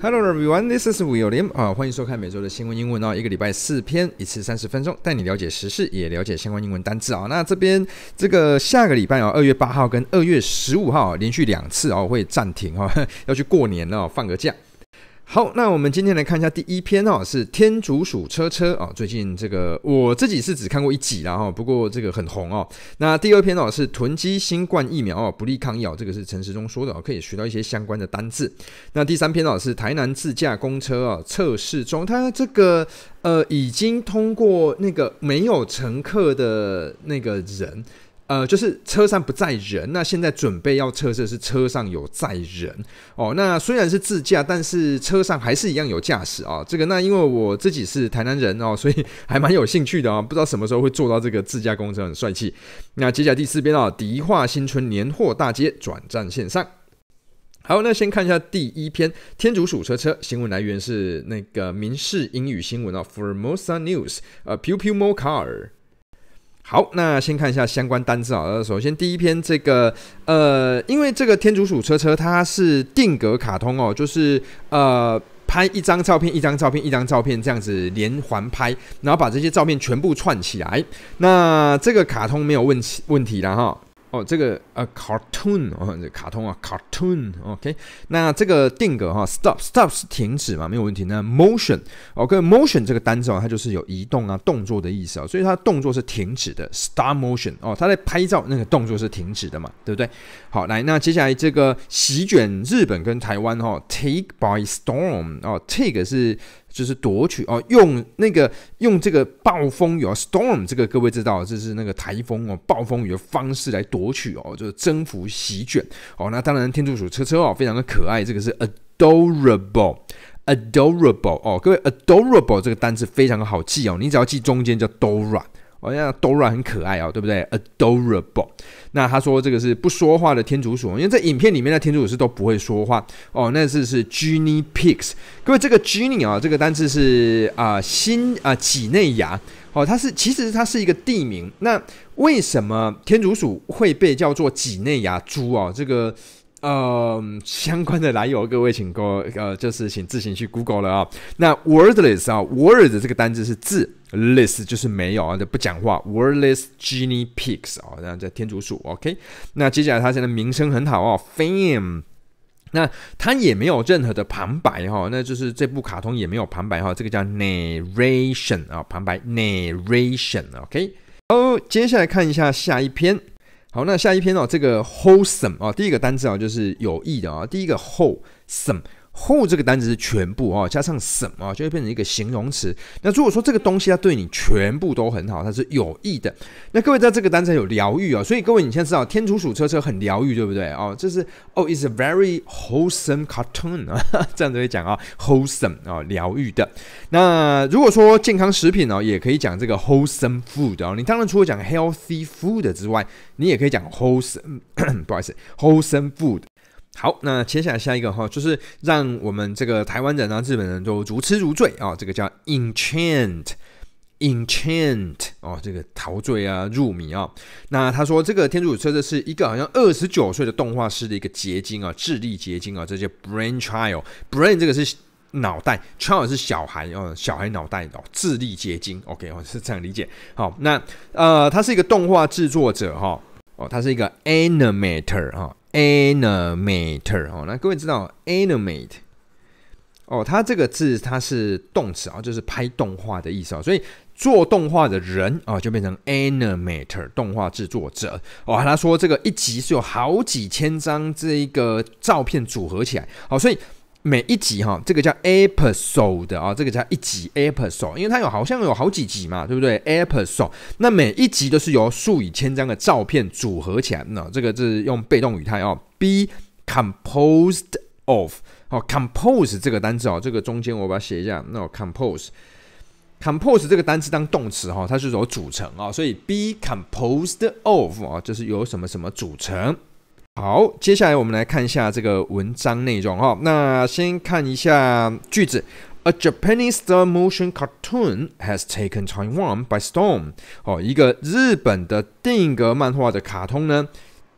Hello, everyone. This is William. 啊，欢迎收看每周的新闻英文哦。一个礼拜四篇，一次三十分钟，带你了解时事，也了解相关英文单字啊。那这边这个下个礼拜啊，二月八号跟二月十五号连续两次哦会暂停哦，要去过年了，放个假。好，那我们今天来看一下第一篇哦，是天竺鼠车车哦。最近这个我自己是只看过一集啦哈，不过这个很红哦。那第二篇哦是囤积新冠疫苗哦，不利抗药、哦，这个是陈时中说的哦，可以学到一些相关的单字。那第三篇哦是台南自驾公车哦，测试中，它这个呃已经通过那个没有乘客的那个人。呃，就是车上不载人。那现在准备要测试是车上有载人哦。那虽然是自驾，但是车上还是一样有驾驶啊。这个那因为我自己是台南人哦，所以还蛮有兴趣的啊。不知道什么时候会做到这个自驾工程很帅气。那接下来第四篇哦，迪化新村年货大街转站线上。好，那先看一下第一篇，天竺鼠车车新闻来源是那个民事英语新闻哦，Formosa News，呃 p u p i l More Car。好，那先看一下相关单字啊。首先，第一篇这个，呃，因为这个天竺鼠车车它是定格卡通哦，就是呃拍一张照片，一张照片，一张照片这样子连环拍，然后把这些照片全部串起来。那这个卡通没有问题问题了哈。哦，这个呃，cartoon 哦，这卡通啊，cartoon OK，那这个定格哈，stop stop 是停止嘛，没有问题那 motion 哦，跟 m o t i o n 这个单字啊，它就是有移动啊、动作的意思啊，所以它动作是停止的。stop motion 哦，它在拍照那个动作是停止的嘛，对不对？好，来，那接下来这个席卷日本跟台湾哦，take by storm 哦，take 是。就是夺取哦，用那个用这个暴风雨 （storm） 哦、这个各位知道，这是那个台风哦，暴风雨的方式来夺取哦，就是征服、席卷哦。那当然，天竺鼠车车哦，非常的可爱，这个是 adorable，adorable 哦，各位 adorable 这个单词非常的好记哦，你只要记中间叫 do-ra。好像 Dora 很可爱哦，对不对？Adorable。那他说这个是不说话的天竺鼠，因为在影片里面的天竺鼠是都不会说话哦。那是是 Genie pigs。各位，这个 Genie 啊，这个单词是啊新啊几内亚。哦，它是其实它是一个地名。那为什么天竺鼠会被叫做几内亚猪啊？这个？呃，相关的来由，各位请过呃，就是请自行去 Google 了啊。那 Wordless 啊，Word 这个单字是字，less 就是没有啊，就不讲话。Wordless Genie p i c k s 啊，然后在天竺鼠。OK，那接下来它现在名声很好啊，Fame。那它也没有任何的旁白哈，那就是这部卡通也没有旁白哈，这个叫 Narration 啊，旁白 Narration。OK，好，接下来看一下下一篇。好，那下一篇哦，这个 wholesome 啊，第一个单词啊，就是有益的啊，第一个 wholesome。h 后这个单词是全部啊，加上什么就会变成一个形容词。那如果说这个东西它对你全部都很好，它是有益的。那各位在这个单词有疗愈啊，所以各位你现在知道天竺鼠车车很疗愈，对不对哦，这是哦，it's a very wholesome cartoon 啊，这样子会讲啊，wholesome 啊，疗愈的。那如果说健康食品呢，也可以讲这个 wholesome food 啊。你当然除了讲 healthy food 之外，你也可以讲 wholesome，不好意思，wholesome food。好，那接下来下一个哈，就是让我们这个台湾人啊、日本人，都如痴如醉啊。这个叫 enchant，enchant，哦，这个陶醉啊、入迷啊。那他说这个天主车这是一个好像二十九岁的动画师的一个结晶啊，智力结晶啊，这叫 brain child，brain 这个是脑袋，child 是小孩，哦，小孩脑袋哦，智力结晶。OK，哦，是这样理解。好，那呃，他是一个动画制作者哈，哦，他是一个 animator 哈。Animator 哦，那各位知道 animate 哦，它这个字它是动词啊，就是拍动画的意思啊，所以做动画的人啊，就变成 Animator 动画制作者哦。他说这个一集是有好几千张这一个照片组合起来，好，所以。每一集哈，这个叫 episode 的啊，这个叫一集 episode，因为它有好像有好几集嘛，对不对？episode，那每一集都是由数以千张的照片组合起来。那这个是用被动语态哦 be composed of。哦，compose 这个单词哦，这个中间我把它写一下。那 compose，compose 这个单词当动词哈，它是由组成啊，所以 be composed of 啊，就是由什么什么组成。好，接下来我们来看一下这个文章内容哈。那先看一下句子：A Japanese stop motion cartoon has taken Taiwan by storm。哦，一个日本的定格漫画的卡通呢，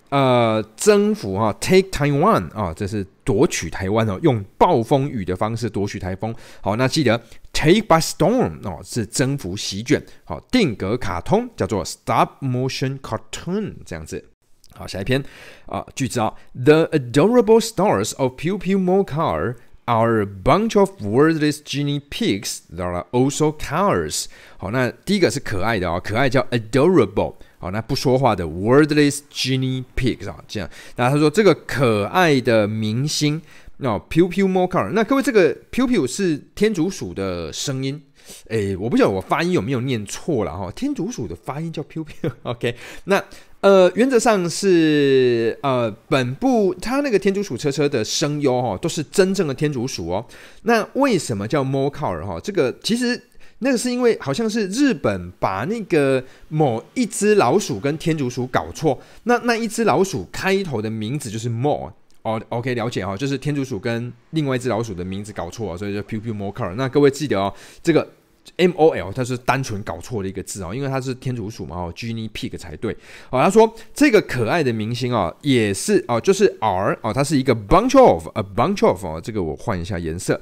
呃，征服哈，take Taiwan 啊，这是夺取台湾哦，用暴风雨的方式夺取台风。好，那记得 take by storm 哦，是征服席卷。好，定格卡通叫做 stop motion cartoon 这样子。好，下一篇啊，句子啊，The adorable stars of p u p l m o c a r are a bunch of wordless genie pigs that are also cars。好，那第一个是可爱的啊，可爱叫 adorable。好，那不说话的 wordless genie pigs 啊，这样。那他说这个可爱的明星，那 p u p l m o c a r 那各位这个 p u p l 是天竺鼠的声音，诶，我不晓得我发音有没有念错了哈，天竺鼠的发音叫 p u p l o k 那。呃，原则上是呃，本部他那个天竺鼠车车的声优哦，都是真正的天竺鼠哦。那为什么叫 m o r k a l 哈？这个其实那个是因为好像是日本把那个某一只老鼠跟天竺鼠搞错，那那一只老鼠开头的名字就是 m o r e 哦，OK 了解哈，就是天竺鼠跟另外一只老鼠的名字搞错，所以就 PUP m o r k a r 那各位记得哦，这个。M O L，它是单纯搞错的一个字哦，因为它是天竺鼠嘛，哦，Genie Pig 才对。哦，他说这个可爱的明星啊，也是哦，就是 R 哦，它是一个 bunch of a bunch of 哦，这个我换一下颜色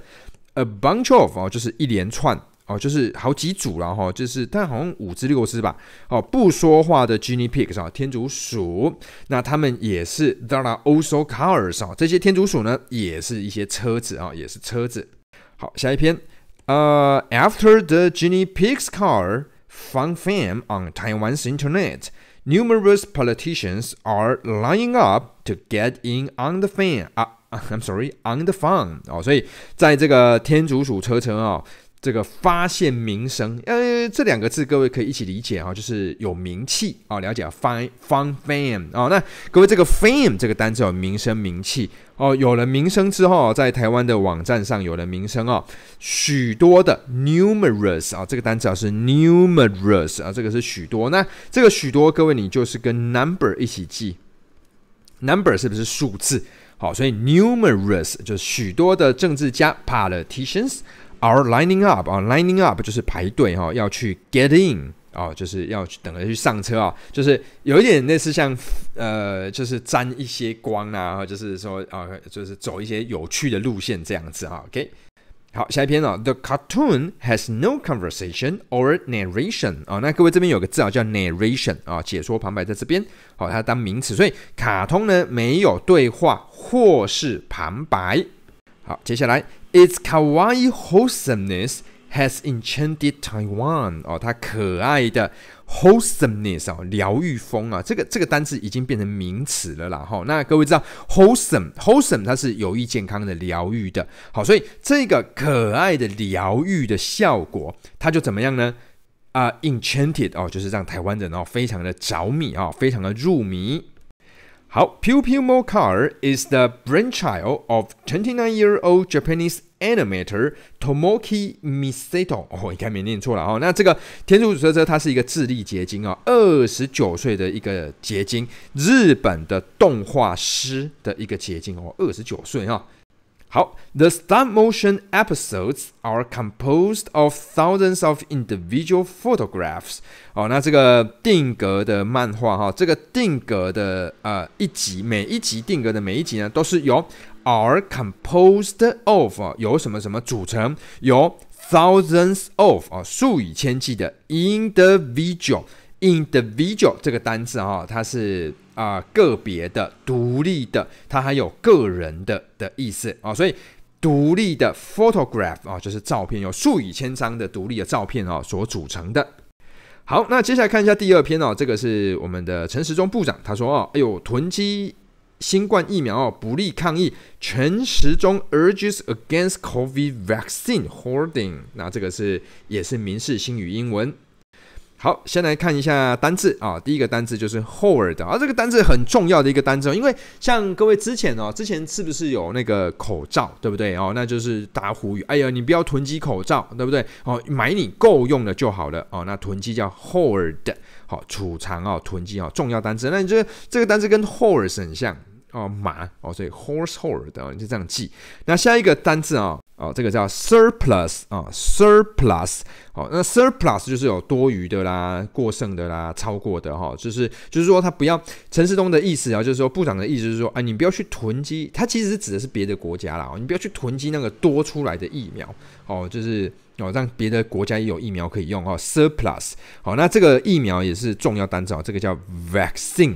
，a bunch of 哦，就是一连串哦，就是好几组了哈，就是但好像五只六只吧。哦，不说话的 Genie Pigs 啊，天竺鼠，那他们也是 t h e r are also cars 啊，这些天竺鼠呢，也是一些车子啊，也是车子。好，下一篇。Uh, after the genie pig's car found fame on Taiwan's internet, numerous politicians are lining up to get in on the fan uh, i am sorry on the fun 哦，所以在这个天竺鼠车程啊、哦，这个发现名声，呃，这两个字各位可以一起理解啊，就是有名气啊。了解 f a n e f a m e f a m e 哦。那各位这个 fame 这个单词有名声、名气哦。有了名声之后，在台湾的网站上有了名声哦。许多的 numerous 啊，这个单词啊是 numerous 啊，这个是许多。那这个许多，各位你就是跟 number 一起记，number 是不是数字？好，所以 numerous 就是许多的政治家 politicians。u r lining up 啊，lining up 就是排队哈，要去 get in 啊，就是要去等着去上车啊，就是有一点类似像呃，就是沾一些光啊，就是说啊，就是走一些有趣的路线这样子哈。OK，好，下一篇啊，The cartoon has no conversation or narration 啊。那各位这边有个字啊，叫 narration 啊，解说旁白在这边。好，它当名词，所以卡通呢没有对话或是旁白。好，接下来。Its kawaii wholesomeness has enchanted Taiwan. 哦，它可爱的 wholesomeness 啊，疗愈风啊，这个这个单词已经变成名词了啦。哦。那各位知道 wholesome wholesome 它是有益健康的疗愈的。好，所以这个可爱的疗愈的效果，它就怎么样呢？啊，enchanted 哦，就是让台湾人哦非常的着迷啊，非常的入迷。好 p u p i u m o k a r is the brainchild of 29-year-old Japanese animator Tomoki m i s a t o 哦，应该没念错了哦。那这个天竺鼠车车，它是一个智力结晶啊，二十九岁的一个结晶，日本的动画师的一个结晶哦，二十九岁啊。The stop motion episodes are composed of thousands of individual photographs。哦，那这个定格的漫画哈，这个定格的呃一集，每一集定格的每一集呢，都是由 are composed of 由什么什么组成，由 thousands of 啊数以千计的 individual Individual 这个单字啊，它是啊个别的、独立的，它还有个人的的意思啊。所以，独立的 photograph 啊，就是照片由数以千张的独立的照片啊所组成的。好，那接下来看一下第二篇哦，这个是我们的陈时中部长，他说哦，哎呦，囤积新冠疫苗哦，不利抗疫。陈时中 urges against COVID vaccine hoarding。那这个是也是民事新语英文。好，先来看一下单字啊。第一个单字就是 hoard 啊，这个单字很重要的一个单字，因为像各位之前哦，之前是不是有那个口罩，对不对哦？那就是大家呼吁，哎呀，你不要囤积口罩，对不对哦？买你够用的就好了哦。那囤积叫 hoard，好，储藏啊，囤积啊，重要单字。那你觉得这个单字跟 horse 很像哦，马哦，所以 horse hoard，你就这样记。那下一个单字啊。哦，这个叫 surplus 啊，surplus 好，那 surplus 就是有多余的啦，过剩的啦，超过的哈，就是就是说他不要陈世东的意思啊，就是说部长的意思是说，啊，你不要去囤积，他其实是指的是别的国家啦，你不要去囤积那个多出来的疫苗，哦，就是哦让别的国家也有疫苗可以用哈，surplus 好，那这个疫苗也是重要单词哦，这个叫 vaccine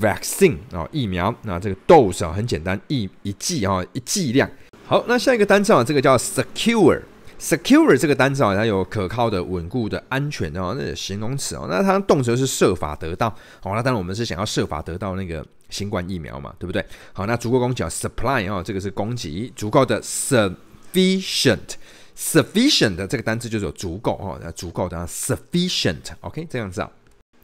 vaccine 啊，疫苗那这个 dose 啊，很简单，一一剂啊，一剂量。好，那下一个单词啊，这个叫 secure，secure 这个单词啊，它有可靠的、稳固的、安全的啊，那形容词啊，那它动词是设法得到，好，那当然我们是想要设法得到那个新冠疫苗嘛，对不对？好，那足够供给啊，supply 哦，这个是供给足够的 sufficient，sufficient 的这个单词就是有足够哦，那足够的 sufficient，OK，这样子啊。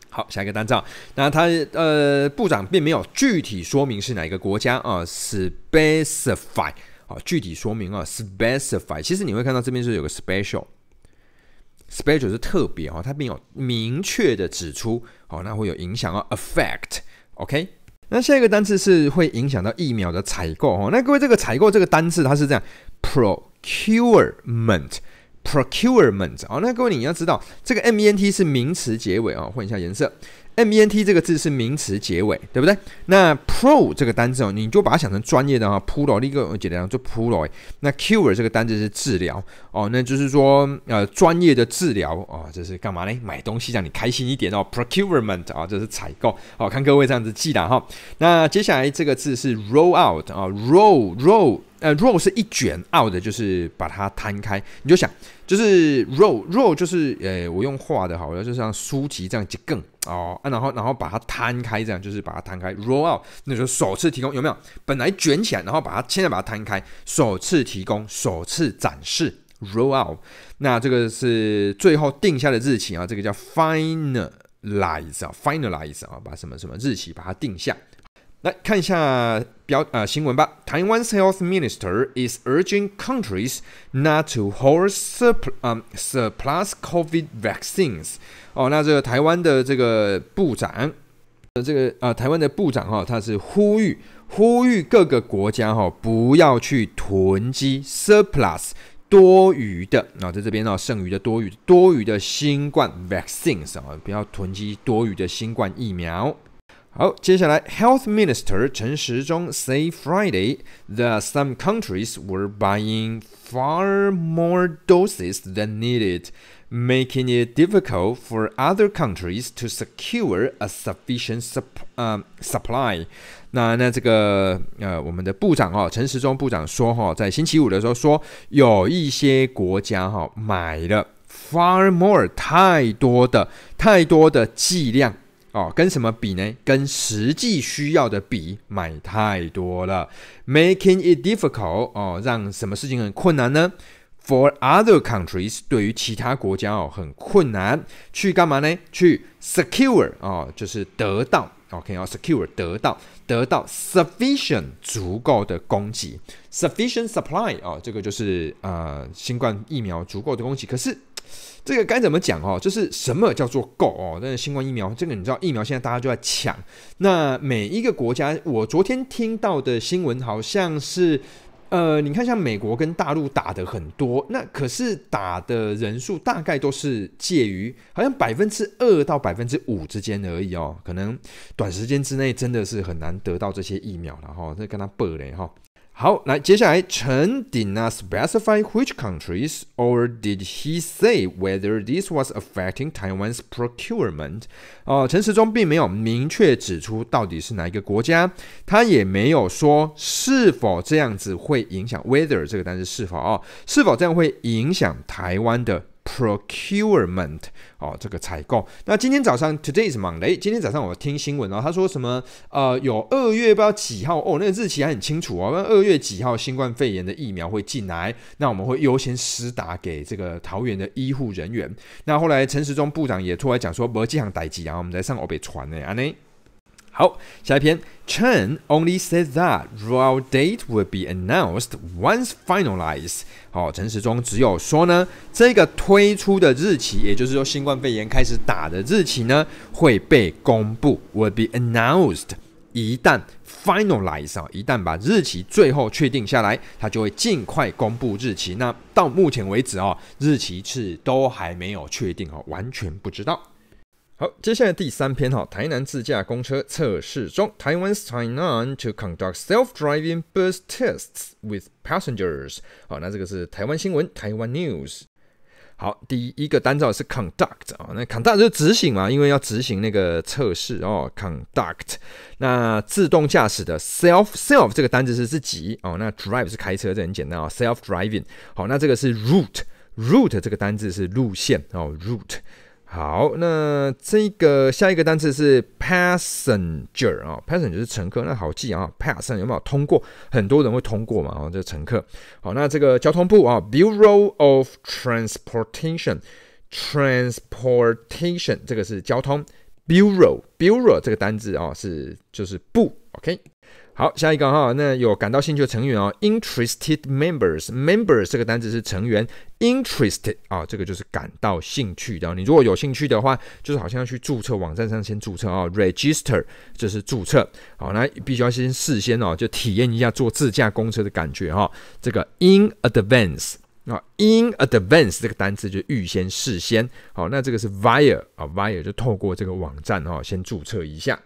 好，下一个单词，那它呃部长并没有具体说明是哪一个国家啊，specify。好，具体说明啊，specify。其实你会看到这边是有个 special，special 是特别哦，它并有明确的指出，好，那会有影响啊，affect。OK，那下一个单词是会影响到疫苗的采购哦。那各位这个采购这个单词它是这样，procurement，procurement。哦，那各位你要知道这个 ment 是名词结尾啊，换一下颜色。M E N T 这个字是名词结尾，对不对？那 pro 这个单词哦，你就把它想成专业的啊，pro 一个简单就 pro 那 cure 这个单词是治疗哦，那就是说呃专业的治疗啊，这是干嘛呢？买东西让你开心一点哦，procurement 啊，这是采购。好看各位这样子记的哈。那接下来这个字是 roll out 啊，roll roll。呃，roll 是一卷 out，就是把它摊开。你就想，就是 roll，roll 就是呃，我用画的，好，我要就像书籍这样折更哦，啊，然后然后把它摊开，这样就是把它摊开，roll out。那就首次提供，有没有？本来卷起来，然后把它现在把它摊开，首次提供，首次展示，roll out。那这个是最后定下的日期啊，这个叫 finalize 啊，finalize 啊，把什么什么日期把它定下。来看一下标啊新闻吧。台湾 s health minister is urging countries not to hold surplus COVID vaccines. 哦，那这个台湾的这个部长，呃，这个啊，台湾的部长哈，他是呼吁呼吁各个国家哈，不要去囤积 surplus 多余的啊，在这边呢，剩余的多余多余的新冠 vaccines 啊，不要囤积多余的新冠疫苗。好，接下来，Health Minister 陈时中 say Friday that some countries were buying far more doses than needed, making it difficult for other countries to secure a sufficient sup 呃 supply。那那这个呃，我们的部长哈，陈时中部长说哈，在星期五的时候说，有一些国家哈买了 far more 太多的太多的剂量。哦，跟什么比呢？跟实际需要的比，买太多了。Making it difficult，哦，让什么事情很困难呢？For other countries，对于其他国家哦，很困难。去干嘛呢？去 secure，哦，就是得到。OK，要 s e c u r e 得到得到 sufficient 足够的供给，sufficient supply，哦，这个就是呃新冠疫苗足够的供给。可是。这个该怎么讲哦？就是什么叫做够哦？但是新冠疫苗，这个你知道，疫苗现在大家就在抢。那每一个国家，我昨天听到的新闻好像是，呃，你看像美国跟大陆打的很多，那可是打的人数大概都是介于好像百分之二到百分之五之间而已哦。可能短时间之内真的是很难得到这些疫苗，然后这跟他背嘞哈。好，来，接下来陈 did not specify which countries, or did he say whether this was affecting Taiwan's procurement？呃，陈时中并没有明确指出到底是哪一个国家，他也没有说是否这样子会影响。whether 这个单词是否哦，是否这样会影响台湾的？Procurement 哦，这个采购。那今天早上，today is Monday。今天早上我听新闻哦，他说什么？呃，有二月不知道几号哦，那个日期还很清楚哦。二月几号新冠肺炎的疫苗会进来？那我们会优先施打给这个桃园的医护人员。那后来陈时中部长也出来讲说，要这样代级，然后我们在上欧北传呢，安内。好，下一篇，Chen only says that r o a l date will be announced once f i n a l i z e d 好，陈时中只有说呢，这个推出的日期，也就是说新冠肺炎开始打的日期呢，会被公布，will be announced。一旦 f i n a l i z e 啊，一旦把日期最后确定下来，它就会尽快公布日期。那到目前为止啊，日期是都还没有确定啊，完全不知道。好，接下来第三篇哈，台南自驾公车测试中，Taiwan's Tainan to conduct self-driving bus tests with passengers。好，那这个是台湾新闻，台湾 news。好，第一个单照是 conduct 啊，那 conduct 就执行嘛，因为要执行那个测试哦。conduct 那自动驾驶的 self self 这个单字是自己哦，那 drive 是开车，这很简单啊。self driving 好，那这个是 route route 这个单字是路线哦，route。好，那这个下一个单词是 passenger 啊，passenger 是乘客，那好记啊，pass n 有没有通过？很多人会通过嘛，哦，这乘客。好，那这个交通部啊，Bureau of Transportation，transportation 这个是交通 Bureau，Bureau 这个单字啊，是就是部，OK。好，下一个哈，那有感到兴趣的成员哦，interested members，members 这个单词是成员，interested 啊，这个就是感到兴趣的。你如果有兴趣的话，就是好像要去注册网站上先注册啊，register 就是注册。好，那必须要先事先哦，就体验一下坐自驾公车的感觉哈。这个 in advance 啊，in advance 这个单词就预先事先。好，那这个是 via 啊，via 就透过这个网站哈，先注册一下。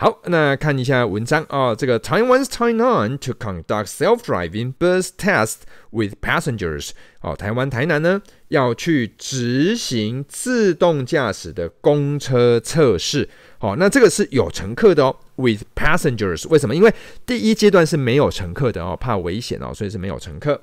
好，那看一下文章啊，这个 Taiwan's Tainan to conduct self-driving bus test with passengers。哦，台湾台南呢要去执行自动驾驶的公车测试。好，那这个是有乘客的哦，with passengers。为什么？因为第一阶段是没有乘客的哦，怕危险哦，所以是没有乘客。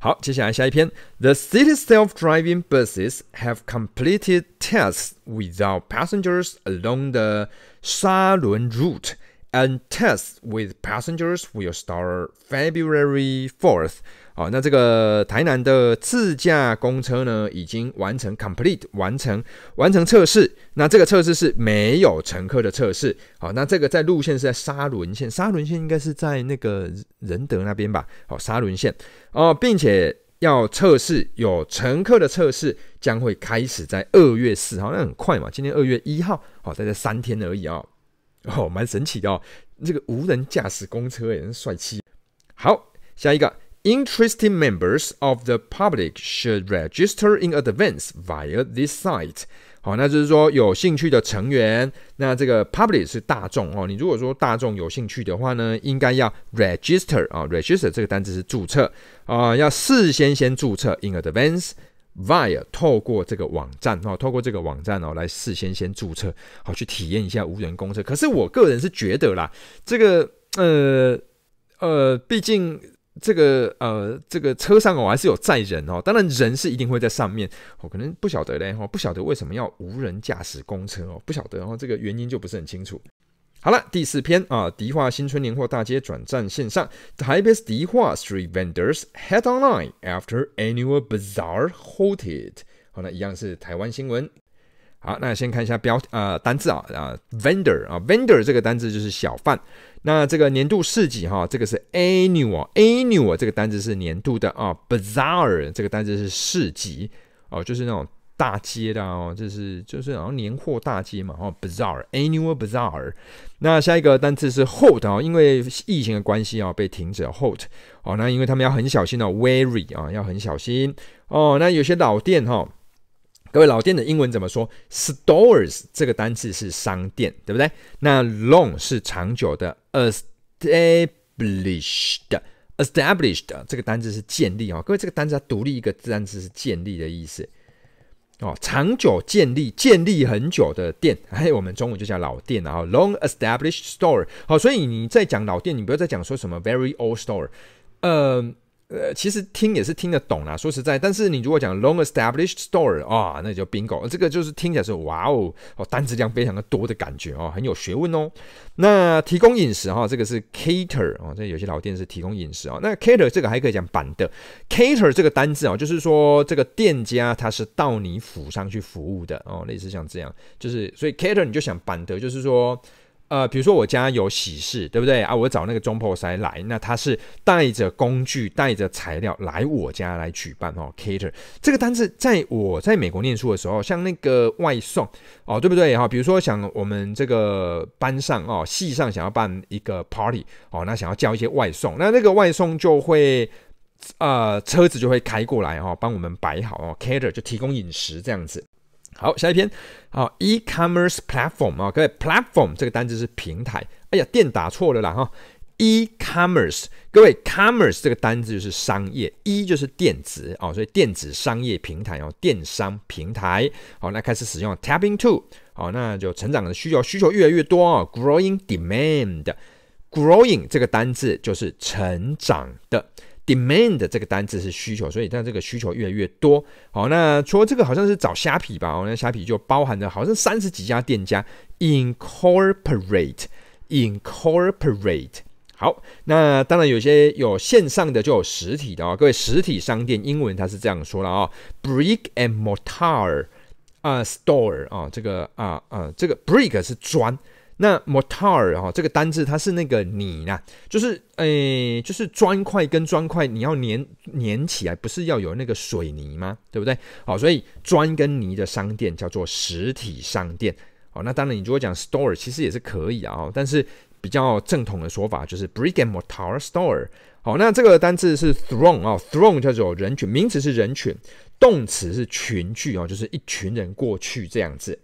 好，接下来下一篇，The city self-driving buses have completed tests without passengers along the 沙轮 route。and tests with passengers will start February 4th. 好，那这个台南的自驾公车呢，已经完成 complete 完成完成测试。那这个测试是没有乘客的测试。好，那这个在路线是在沙仑线，沙仑线应该是在那个仁德那边吧？好，沙仑线哦，并且要测试有乘客的测试将会开始在二月四号，那很快嘛？今天二月一号，好，在这三天而已哦，哦，蛮神奇的哦，这个无人驾驶公车也是帅气。好，下一个。i n t e r e s t i n g members of the public should register in advance via this site。好，那就是说有兴趣的成员，那这个 public 是大众哦。你如果说大众有兴趣的话呢，应该要 register 啊，register 这个单子是注册啊，要事先先注册 in advance via 透过这个网站哦，透过这个网站哦来事先先注册，好去体验一下无人公车。可是我个人是觉得啦，这个呃呃，毕竟。这个呃，这个车上哦，还是有载人哦。当然，人是一定会在上面。我可能不晓得嘞，哈，不晓得为什么要无人驾驶公车哦，不晓得。然后这个原因就不是很清楚。好了，第四篇啊，迪化新村年货大街转战线上，台北市迪化 Street Vendors Head Online After Annual Bazaar Halted。好，那一样是台湾新闻。好，那先看一下标呃单字啊啊，vendor 啊，vendor 这个单字就是小贩。那这个年度市集哈，这个是 annual，annual 这个单字是年度的啊。bazaar 这个单字是市集哦，就是那种大街的哦，就是就是好像年货大街嘛哦。bazaar，annual bazaar。那下一个单字是 hold 啊，因为疫情的关系啊，被停止了 hold。哦，那因为他们要很小心哦 wary 啊，要很小心哦。那有些老店哈。各位老店的英文怎么说？Stores 这个单词是商店，对不对？那 long 是长久的，established established 这个单字是建立啊！各位这个单字独立一个单字是建立的意思哦。长久建立、建立很久的店，哎，我们中文就叫老店啊。Long established store，好，所以你在讲老店，你不要再讲说什么 very old store，嗯。呃，其实听也是听得懂啦，说实在，但是你如果讲 long established store 啊，那就 bingo，这个就是听起来是哇哦，哦，单词量非常的多的感觉哦，很有学问哦。那提供饮食哈，这个是 cater 啊，这有些老店是提供饮食啊。那 cater 这个还可以讲板的，cater 这个单字啊，就是说这个店家他是到你府上去服务的哦，类似像这样，就是所以 cater 你就想板的，就是说。呃，比如说我家有喜事，对不对啊？我找那个中破塞来，那他是带着工具、带着材料来我家来举办哦。c a t e r 这个单字，在我在美国念书的时候，像那个外送哦，对不对哈？比如说，想我们这个班上哦，系上想要办一个 party 哦，那想要叫一些外送，那那个外送就会呃，车子就会开过来哦，帮我们摆好哦 c a t e r 就提供饮食这样子。好，下一篇啊，e-commerce platform 啊，各位，platform 这个单字是平台。哎呀，电打错了啦哈，e-commerce，各位，commerce 这个单字就是商业，e 就是电子啊，所以电子商业平台哦，电商平台。好，那开始使用 tapping to，好，那就成长的需求，需求越来越多啊，growing demand，growing 这个单字就是成长的。Demand 这个单字是需求，所以但这个需求越来越多。好，那除了这个，好像是找虾皮吧？哦，那虾皮就包含着好像三十几家店家。Incorporate，incorporate。好，那当然有些有线上的就有实体的啊。各位，实体商店英文它是这样说了啊：brick and mortar 啊，store 啊，这个啊啊，这个 brick 是砖。那 mortar 哈这个单字它是那个泥呐，就是诶就是砖块跟砖块你要粘粘起来，不是要有那个水泥吗？对不对？好，所以砖跟泥的商店叫做实体商店。哦，那当然你如果讲 store 其实也是可以啊，但是比较正统的说法就是 brick and mortar store。好，那这个单字是 throng 啊，throng 叫做人群，名词是人群，动词是群聚啊，就是一群人过去这样子。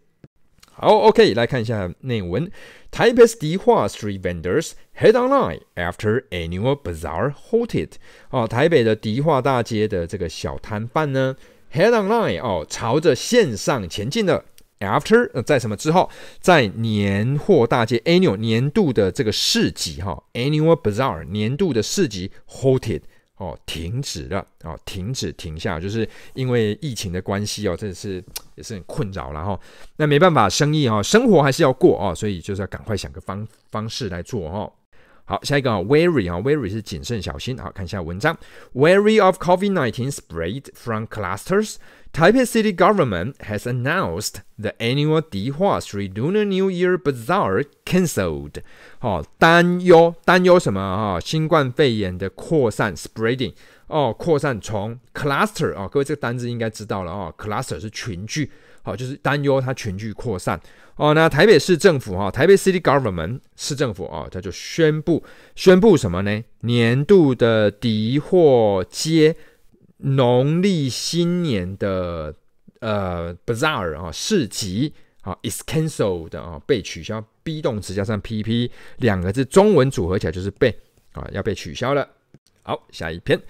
好，OK，来看一下内文。台北的迪化 t vendors head online after annual bazaar halted。哦，台北的迪化大街的这个小摊贩呢，head online 哦，朝着线上前进的。after 在什么之后？在年货大街 annual 年度的这个市集哈，annual bazaar 年度的市集 halted。哦，停止了，哦，停止，停下，就是因为疫情的关系哦，这是也是很困扰，然后那没办法，生意哦，生活还是要过哦，所以就是要赶快想个方方式来做哦。好，下一个啊，wary r 啊，wary r 是谨慎小心。好，看一下文章，wary r of COVID-19 spread from clusters。t a i p e City Government has announced the annual Dihua Street l u n e w Year Bazaar cancelled。哦，担忧担忧什么啊、新冠肺炎的扩散 spreading 哦，扩散从 cluster 啊、哦，各位这个单字应该知道了哦、，cluster 是群聚。好，就是担忧它全聚扩散。哦，那台北市政府，哈，台北 City Government 市政府，哦，他就宣布，宣布什么呢？年度的迪货街农历新年的呃 bazaar 啊市集，啊 is cancelled 啊被取消，be 动词加上 pp 两个字，中文组合起来就是被啊要被取消了。好，下一篇。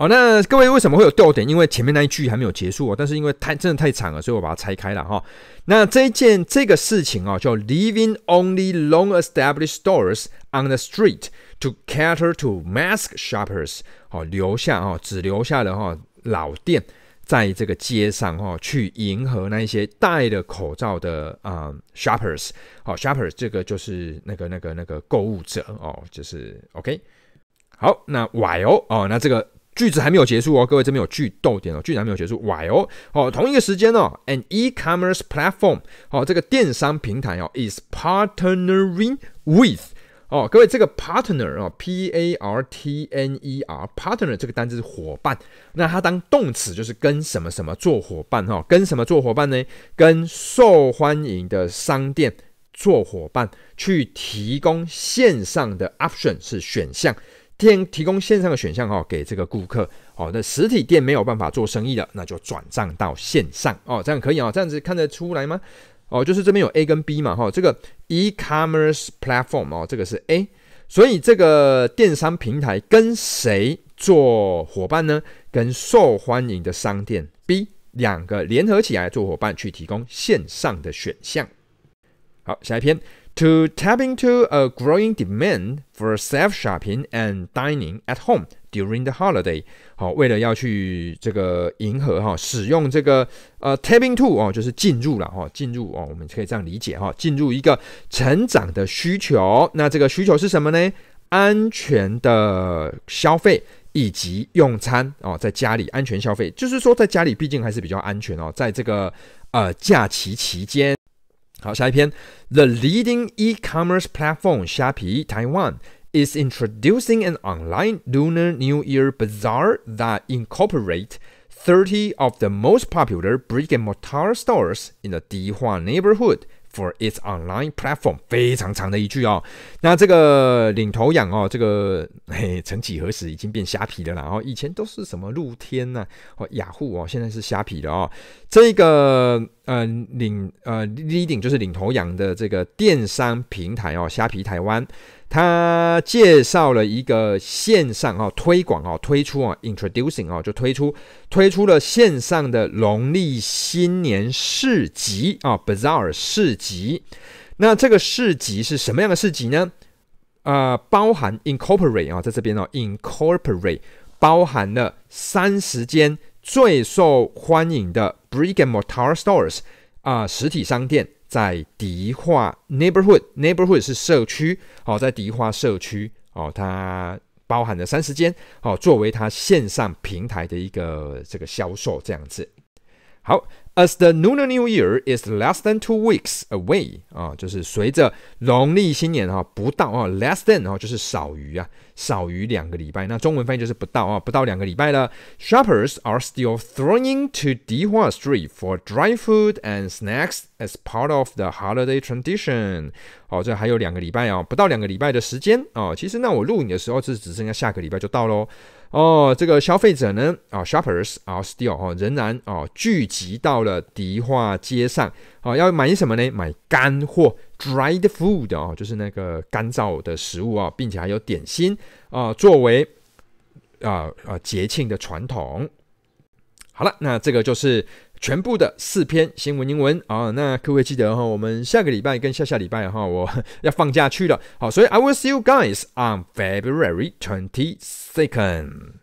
好，那各位为什么会有掉点？因为前面那一句还没有结束哦，但是因为太真的太长了，所以我把它拆开了哈。那这一件这个事情哦，叫 leaving only long-established stores on the street to cater to mask shoppers。好，留下哦，只留下了哈老店，在这个街上哈，去迎合那一些戴着口罩的啊 shoppers。好，shoppers 这个就是那个那个那个购物者哦，就是 OK。好，那 why 哦，那这个。句子还没有结束哦，各位这边有句逗点哦，句子还没有结束。While，哦，同一个时间哦 a n e-commerce platform，哦，这个电商平台哦，is partnering with，哦，各位这个 partner 哦 p a r t n e r p a r t n e r 这个单字是伙伴，那它当动词就是跟什么什么做伙伴哈，跟什么做伙伴呢？跟受欢迎的商店做伙伴，去提供线上的 option 是选项。电提供线上的选项哈，给这个顾客。哦，那实体店没有办法做生意的，那就转账到线上哦，这样可以哦，这样子看得出来吗？哦，就是这边有 A 跟 B 嘛哈，这个 e-commerce platform 哦，这个是 A，所以这个电商平台跟谁做伙伴呢？跟受欢迎的商店 B 两个联合起来做伙伴，去提供线上的选项。好，下一篇。To tap p into g a growing demand for self-shopping and dining at home during the holiday，好，为了要去这个迎合哈，使用这个呃，tap p into g 哦，就是进入了哈，进入哦，我们可以这样理解哈，进入一个成长的需求。那这个需求是什么呢？安全的消费以及用餐哦，在家里安全消费，就是说在家里毕竟还是比较安全哦，在这个呃假期期间。好，下一篇，The leading e-commerce platform Shopee Taiwan is introducing an online Lunar New Year bazaar that incorporates 30 of the most popular brick and mortar stores in the Dihua neighborhood for its online platform。非常长的一句哦。那这个领头羊哦，这个嘿，曾几何时已经变虾皮的啦。然后以前都是什么露天呐、啊，哦雅虎哦，现在是虾皮了哦。这个。呃，领呃，leading 就是领头羊的这个电商平台哦，虾皮台湾，它介绍了一个线上哦推广哦推出啊，introducing 哦就推出推出了线上的农历新年市集啊，bazaar 市集。那这个市集是什么样的市集呢？呃，包含 incorporate 啊，在这边哦 i n c o r p o r a t e 包含了三十间最受欢迎的。brick and mortar stores 啊，实体商店在迪化 neighborhood neighborhood 是社区哦，在迪化社区哦，它包含了三十间哦，作为它线上平台的一个这个销售这样子好。As the Lunar New Year is less than two weeks away 啊，就是随着农历新年哈不到啊，less than 啊就是少于啊，少于两个礼拜。那中文翻译就是不到啊，不到两个礼拜了。Shoppers are still thronging to Dihua Street for dry food and snacks as part of the holiday tradition。好，这还有两个礼拜啊，不到两个礼拜的时间啊。其实那我录影的时候，这只剩下下个礼拜就到喽。哦，这个消费者呢，啊，shoppers 啊，still 哦，仍然哦，聚集到了迪化街上，哦，要买什么呢？买干货 （dried food） 哦，就是那个干燥的食物啊，并且还有点心啊，作为啊啊节庆的传统。好了，那这个就是。全部的四篇新闻英文啊，那各位记得哈，我们下个礼拜跟下下礼拜哈，我 要放假去了。好，所以 I will see you guys on February twenty second.